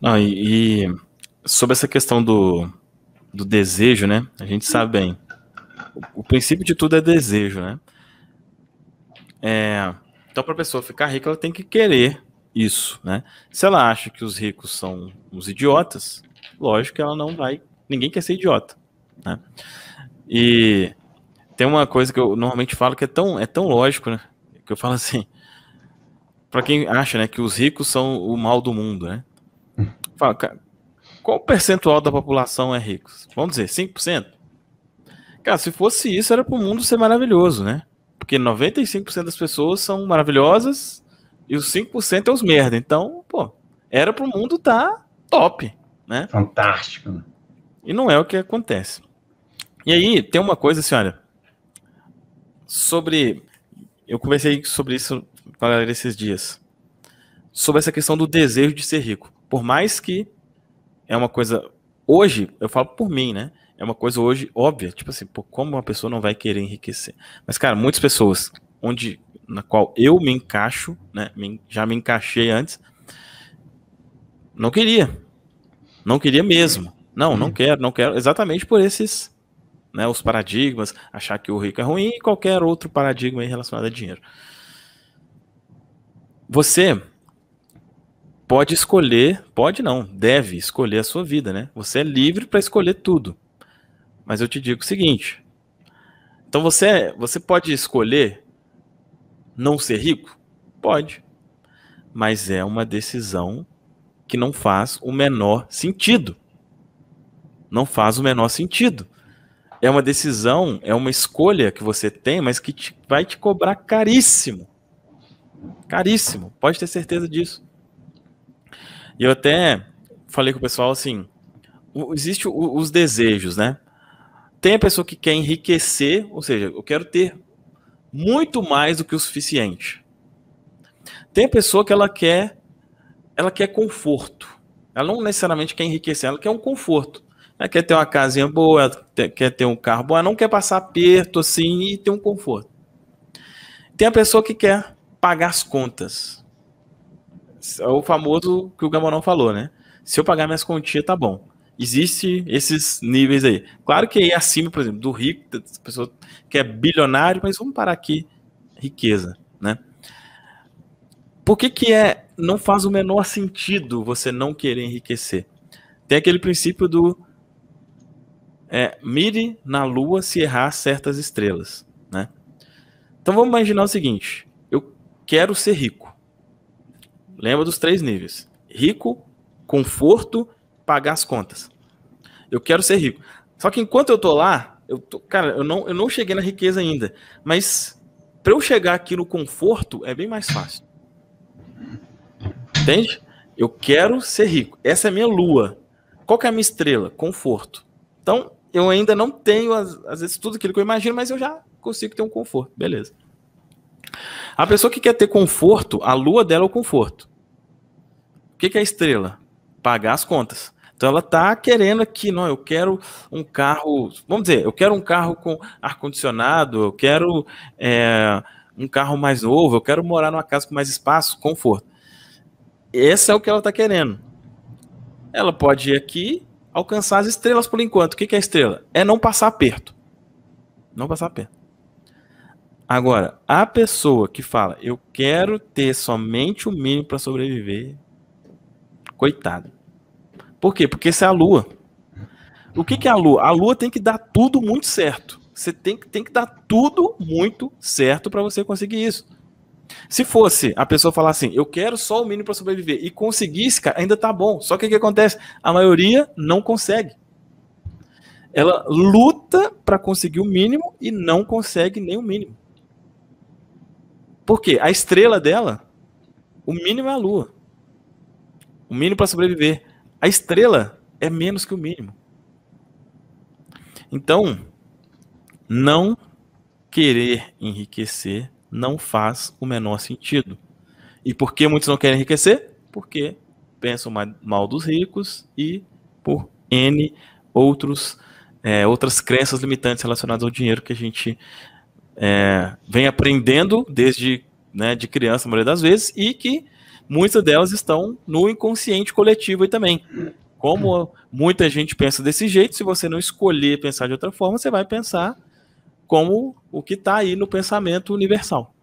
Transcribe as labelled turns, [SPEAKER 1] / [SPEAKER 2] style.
[SPEAKER 1] Não, e, e, sobre essa questão do, do desejo, né? A gente sabe bem. O, o princípio de tudo é desejo, né? É, então, para a pessoa ficar rica, ela tem que querer isso, né? Se ela acha que os ricos são os idiotas, lógico que ela não vai. Ninguém quer ser idiota, né? E tem uma coisa que eu normalmente falo que é tão, é tão lógico, né? Que eu falo assim, para quem acha, né, que os ricos são o mal do mundo, né? Fala, cara, qual percentual da população é rico? Vamos dizer, 5%? Cara, se fosse isso, era para o mundo ser maravilhoso, né? Porque 95% das pessoas são maravilhosas e os 5% é os merda. Então, pô, era para o mundo estar tá top, né? Fantástico. Né? E não é o que acontece. E aí, tem uma coisa, senhora, assim, sobre. Eu conversei sobre isso esses dias. Sobre essa questão do desejo de ser rico. Por mais que é uma coisa hoje, eu falo por mim, né? É uma coisa hoje óbvia, tipo assim, pô, como uma pessoa não vai querer enriquecer? Mas cara, muitas pessoas onde na qual eu me encaixo, né? já me encaixei antes, não queria, não queria mesmo. Não, não uhum. quero, não quero. Exatamente por esses, né? Os paradigmas, achar que o rico é ruim e qualquer outro paradigma relacionado a dinheiro. Você pode escolher, pode não, deve escolher a sua vida, né? Você é livre para escolher tudo. Mas eu te digo o seguinte: então você, é, você pode escolher não ser rico? Pode. Mas é uma decisão que não faz o menor sentido. Não faz o menor sentido. É uma decisão, é uma escolha que você tem, mas que te, vai te cobrar caríssimo. Caríssimo, pode ter certeza disso. E eu até falei com o pessoal assim: existe os desejos, né? Tem a pessoa que quer enriquecer, ou seja, eu quero ter muito mais do que o suficiente. Tem a pessoa que ela quer, ela quer conforto. Ela não necessariamente quer enriquecer, ela quer um conforto. Ela quer ter uma casinha boa, quer ter um carro bom, ela não quer passar aperto assim e ter um conforto. Tem a pessoa que quer pagar as contas. É o famoso que o Gamonão falou, né? Se eu pagar minhas contas tá bom. Existem esses níveis aí. Claro que aí acima, por exemplo, do rico, das pessoas que é bilionário, mas vamos parar aqui, riqueza, né? Por que que é, não faz o menor sentido você não querer enriquecer? Tem aquele princípio do é, mire na lua se errar certas estrelas, né? Então vamos imaginar o seguinte, eu quero ser rico. Lembra dos três níveis: rico, conforto, pagar as contas. Eu quero ser rico. Só que enquanto eu tô lá, eu tô, cara, eu não, eu não cheguei na riqueza ainda. Mas para eu chegar aqui no conforto é bem mais fácil. Entende? Eu quero ser rico. Essa é a minha lua. Qual que é a minha estrela? Conforto. Então, eu ainda não tenho, às, às vezes, tudo aquilo que eu imagino, mas eu já consigo ter um conforto. Beleza. A pessoa que quer ter conforto, a lua dela é o conforto. O que, que é a estrela? Pagar as contas. Então ela tá querendo aqui, não, eu quero um carro, vamos dizer, eu quero um carro com ar-condicionado, eu quero é, um carro mais novo, eu quero morar numa casa com mais espaço, conforto. Esse é o que ela tá querendo. Ela pode ir aqui, alcançar as estrelas por enquanto. O que, que é estrela? É não passar perto. Não passar perto. Agora, a pessoa que fala, eu quero ter somente o mínimo para sobreviver, coitado. Por quê? Porque isso é a lua. O que, que é a lua? A lua tem que dar tudo muito certo. Você tem que, tem que dar tudo muito certo para você conseguir isso. Se fosse a pessoa falar assim, eu quero só o mínimo para sobreviver e conseguisse, cara, ainda tá bom. Só que o que acontece? A maioria não consegue. Ela luta para conseguir o mínimo e não consegue nem o mínimo. Por quê? A estrela dela, o mínimo é a Lua. O mínimo para sobreviver. A estrela é menos que o mínimo. Então, não querer enriquecer não faz o menor sentido. E por que muitos não querem enriquecer? Porque pensam mal dos ricos e por N outros, é, outras crenças limitantes relacionadas ao dinheiro que a gente é, vem aprendendo desde né, de criança, a maioria das vezes, e que muitas delas estão no inconsciente coletivo aí também. Como muita gente pensa desse jeito, se você não escolher pensar de outra forma, você vai pensar como o que está aí no pensamento universal.